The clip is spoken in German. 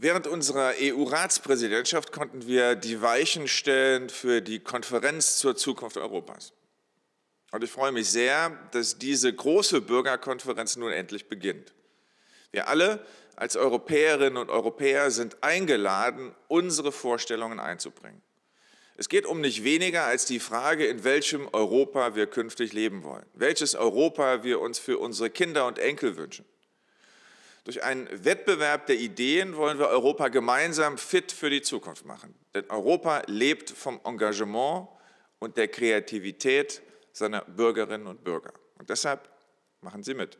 Während unserer EU-Ratspräsidentschaft konnten wir die Weichen stellen für die Konferenz zur Zukunft Europas. Und ich freue mich sehr, dass diese große Bürgerkonferenz nun endlich beginnt. Wir alle als Europäerinnen und Europäer sind eingeladen, unsere Vorstellungen einzubringen. Es geht um nicht weniger als die Frage, in welchem Europa wir künftig leben wollen, welches Europa wir uns für unsere Kinder und Enkel wünschen. Durch einen Wettbewerb der Ideen wollen wir Europa gemeinsam fit für die Zukunft machen. Denn Europa lebt vom Engagement und der Kreativität seiner Bürgerinnen und Bürger. Und deshalb machen Sie mit.